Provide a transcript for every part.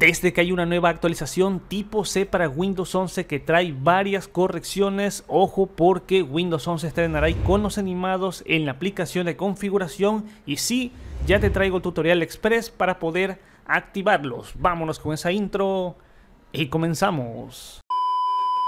desde que hay una nueva actualización tipo C para Windows 11 que trae varias correcciones. Ojo porque Windows 11 estrenará iconos animados en la aplicación de configuración y sí, ya te traigo el tutorial express para poder activarlos. Vámonos con esa intro y comenzamos.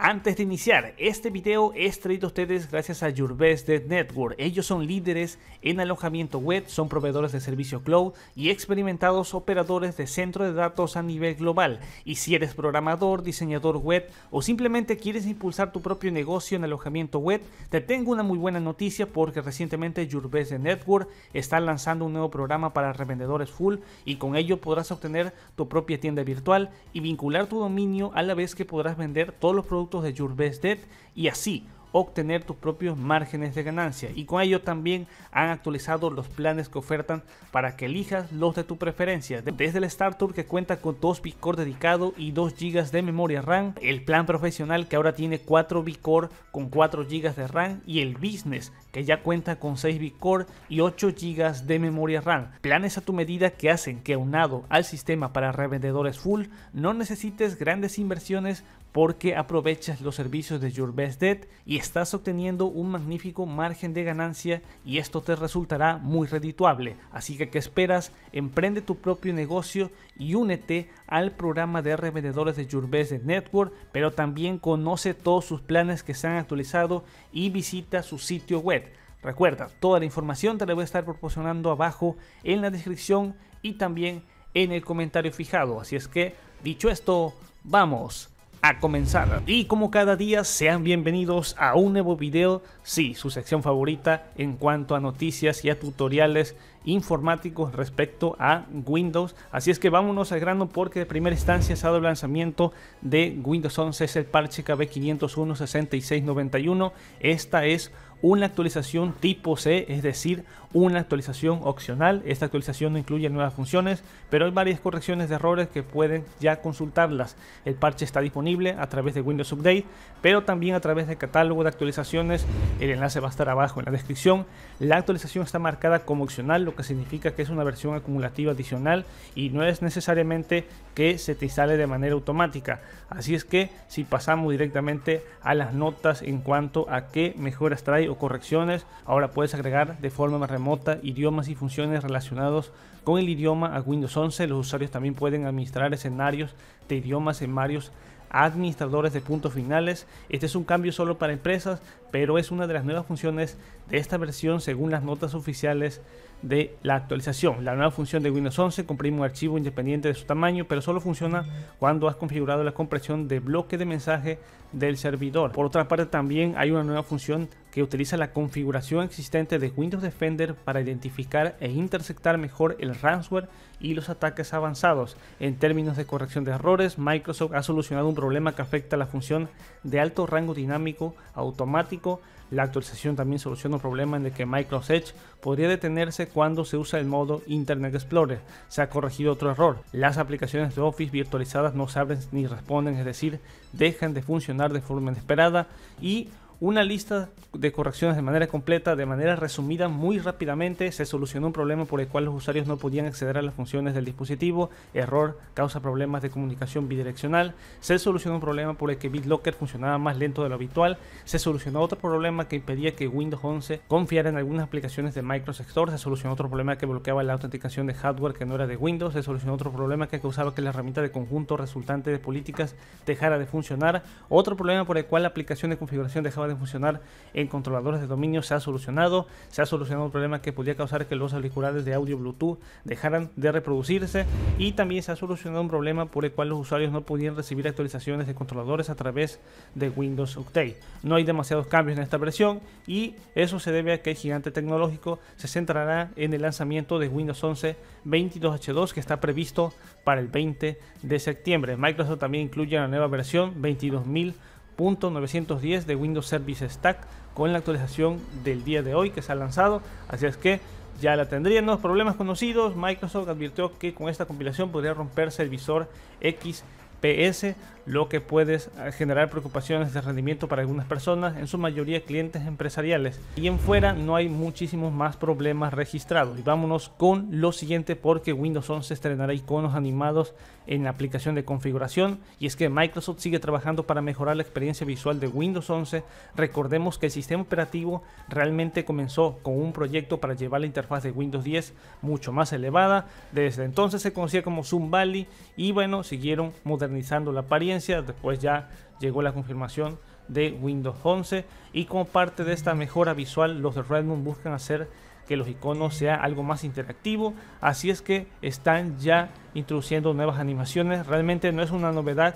Antes de iniciar, este video es traído a ustedes gracias a Your Best Network. Ellos son líderes en alojamiento web, son proveedores de servicio cloud y experimentados operadores de centro de datos a nivel global. Y si eres programador, diseñador web o simplemente quieres impulsar tu propio negocio en alojamiento web, te tengo una muy buena noticia porque recientemente Your Best Network está lanzando un nuevo programa para revendedores full y con ello podrás obtener tu propia tienda virtual y vincular tu dominio a la vez que podrás vender todos los productos de Your Best Debt y así obtener tus propios márgenes de ganancia y con ello también han actualizado los planes que ofertan para que elijas los de tu preferencia desde el Star Tour que cuenta con 2 vCore dedicado y 2 GB de memoria RAM el plan profesional que ahora tiene 4 vCore con 4 GB de RAM y el Business que ya cuenta con 6 vCore y 8 GB de memoria RAM planes a tu medida que hacen que aunado al sistema para revendedores full no necesites grandes inversiones porque aprovechas los servicios de Your Best Debt y estás obteniendo un magnífico margen de ganancia y esto te resultará muy redituable. Así que, ¿qué esperas? Emprende tu propio negocio y únete al programa de revendedores de Your Best Debt Network, pero también conoce todos sus planes que se han actualizado y visita su sitio web. Recuerda, toda la información te la voy a estar proporcionando abajo en la descripción y también en el comentario fijado. Así es que, dicho esto, vamos a comenzar. Y como cada día, sean bienvenidos a un nuevo video, si su sección favorita en cuanto a noticias y a tutoriales informáticos respecto a Windows. Así es que vámonos al grano porque de primera instancia se ha dado el lanzamiento de Windows 11, es el parche KB501-6691. Esta es una actualización tipo C, es decir, una actualización opcional. Esta actualización no incluye nuevas funciones, pero hay varias correcciones de errores que pueden ya consultarlas. El parche está disponible a través de Windows Update, pero también a través del catálogo de actualizaciones. El enlace va a estar abajo en la descripción. La actualización está marcada como opcional, lo que significa que es una versión acumulativa adicional y no es necesariamente que se te instale de manera automática. Así es que si pasamos directamente a las notas en cuanto a qué mejoras trae correcciones, ahora puedes agregar de forma más remota idiomas y funciones relacionados con el idioma a Windows 11. Los usuarios también pueden administrar escenarios de idiomas en varios administradores de puntos finales. Este es un cambio solo para empresas, pero es una de las nuevas funciones de esta versión según las notas oficiales de la actualización. La nueva función de Windows 11 comprime un archivo independiente de su tamaño, pero solo funciona cuando has configurado la compresión de bloque de mensaje del servidor. Por otra parte, también hay una nueva función que utiliza la configuración existente de Windows Defender para identificar e interceptar mejor el ransomware y los ataques avanzados. En términos de corrección de errores, Microsoft ha solucionado un problema que afecta a la función de alto rango dinámico automático. La actualización también soluciona un problema en el que Microsoft Edge podría detenerse cuando se usa el modo Internet Explorer. Se ha corregido otro error. Las aplicaciones de Office virtualizadas no saben ni responden, es decir, dejan de funcionar de forma inesperada y una lista de correcciones de manera completa, de manera resumida, muy rápidamente se solucionó un problema por el cual los usuarios no podían acceder a las funciones del dispositivo, error causa problemas de comunicación bidireccional, se solucionó un problema por el que BitLocker funcionaba más lento de lo habitual, se solucionó otro problema que impedía que Windows 11 confiara en algunas aplicaciones de Microsoft Store, se solucionó otro problema que bloqueaba la autenticación de hardware que no era de Windows, se solucionó otro problema que causaba que la herramienta de conjunto resultante de políticas dejara de funcionar, otro problema por el cual la aplicación de configuración dejaba de funcionar en controladores de dominio se ha solucionado. Se ha solucionado un problema que podía causar que los auriculares de audio Bluetooth dejaran de reproducirse. Y también se ha solucionado un problema por el cual los usuarios no podían recibir actualizaciones de controladores a través de Windows Update. No hay demasiados cambios en esta versión y eso se debe a que el gigante tecnológico se centrará en el lanzamiento de Windows 11 22H2 que está previsto para el 20 de septiembre. Microsoft también incluye la nueva versión 22.000 910 de Windows Service Stack con la actualización del día de hoy que se ha lanzado. Así es que ya la tendrían los problemas conocidos. Microsoft advirtió que con esta compilación podría romperse el visor X PS, lo que puede eh, generar preocupaciones de rendimiento para algunas personas, en su mayoría clientes empresariales. Y en fuera no hay muchísimos más problemas registrados. Y vámonos con lo siguiente porque Windows 11 estrenará iconos animados en la aplicación de configuración. Y es que Microsoft sigue trabajando para mejorar la experiencia visual de Windows 11. Recordemos que el sistema operativo realmente comenzó con un proyecto para llevar la interfaz de Windows 10 mucho más elevada. Desde entonces se conocía como Zoom Valley y bueno, siguieron modernizando la apariencia, después ya llegó la confirmación de Windows 11 y como parte de esta mejora visual los de Redmond buscan hacer que los iconos sea algo más interactivo, así es que están ya introduciendo nuevas animaciones, realmente no es una novedad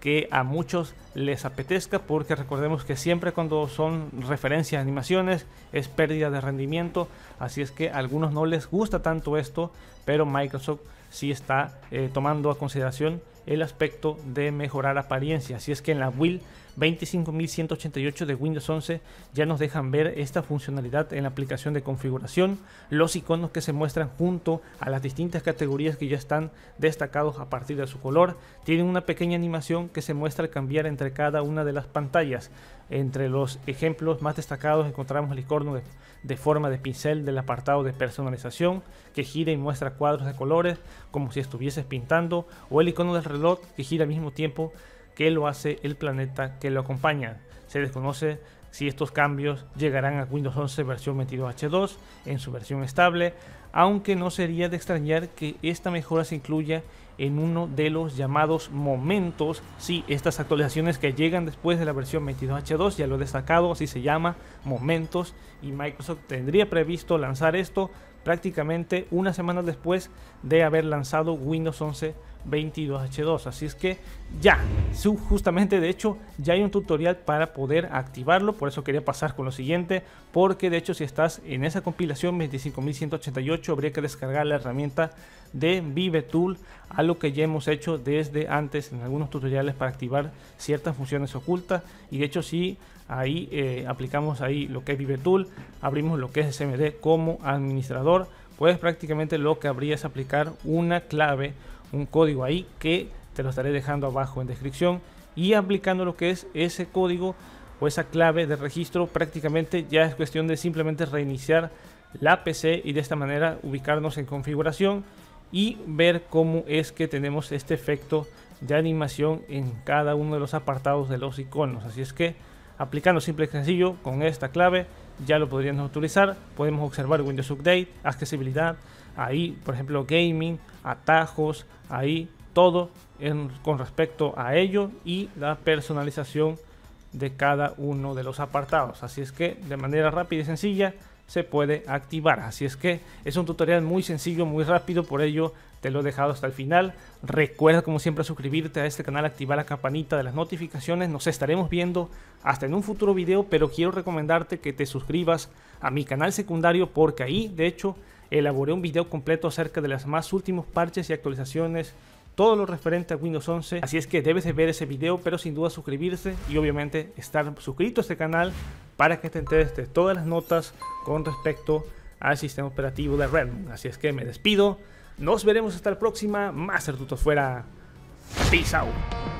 que a muchos les apetezca porque recordemos que siempre cuando son referencias animaciones es pérdida de rendimiento así es que a algunos no les gusta tanto esto pero Microsoft si está eh, tomando a consideración el aspecto de mejorar apariencia. si es que en la will 25.188 de Windows 11 ya nos dejan ver esta funcionalidad en la aplicación de configuración, los iconos que se muestran junto a las distintas categorías que ya están destacados a partir de su color, tienen una pequeña animación que se muestra al cambiar entre cada una de las pantallas. Entre los ejemplos más destacados encontramos el icono de, forma de pincel del apartado de personalización que gira y muestra cuadros de colores como si estuvieses pintando o el icono del reloj que gira al mismo tiempo que lo hace el planeta que lo acompaña. Se desconoce si estos cambios llegarán a Windows 11 versión 22H2 en su versión estable, aunque no sería de extrañar que esta mejora se incluya en uno de los llamados momentos. si estas actualizaciones que llegan después de la versión 22H2, ya lo he destacado, así se llama, momentos. Y Microsoft tendría previsto lanzar esto prácticamente una semana después de haber lanzado Windows 11 22H2. Así es que ya, justamente de hecho ya hay un tutorial para poder activarlo. Por eso quería pasar con lo siguiente. Porque de hecho si estás en esa compilación 25188 habría que descargar la herramienta de ViveTool, lo que ya hemos hecho desde antes en algunos tutoriales para activar ciertas funciones ocultas. Y de hecho, si ahí eh, aplicamos ahí lo que es ViveTool, abrimos lo que es SMD como administrador, pues prácticamente lo que habría es aplicar una clave, un código ahí que te lo estaré dejando abajo en descripción y aplicando lo que es ese código o esa clave de registro prácticamente ya es cuestión de simplemente reiniciar la PC y de esta manera ubicarnos en configuración y ver cómo es que tenemos este efecto de animación en cada uno de los apartados de los iconos. Así es que aplicando simple y sencillo con esta clave ya lo podríamos utilizar. Podemos observar Windows Update, accesibilidad, ahí por ejemplo gaming, atajos, ahí todo con respecto a ello y la personalización de cada uno de los apartados. Así es que de manera rápida y sencilla se puede activar. Así es que es un tutorial muy sencillo, muy rápido, por ello te lo he dejado hasta el final. Recuerda como siempre suscribirte a este canal, activar la campanita de las notificaciones. Nos estaremos viendo hasta en un futuro video, pero quiero recomendarte que te suscribas a mi canal secundario porque ahí de hecho elaboré un video completo acerca de las más últimos parches y actualizaciones todo lo referente a Windows 11. Así es que debes de ver ese video, pero sin duda suscribirse y obviamente estar suscrito a este canal para que te enteres todas las notas con respecto al sistema operativo de Redmond. Así es que me despido. Nos veremos hasta la próxima. Más Tuto fuera. Peace out.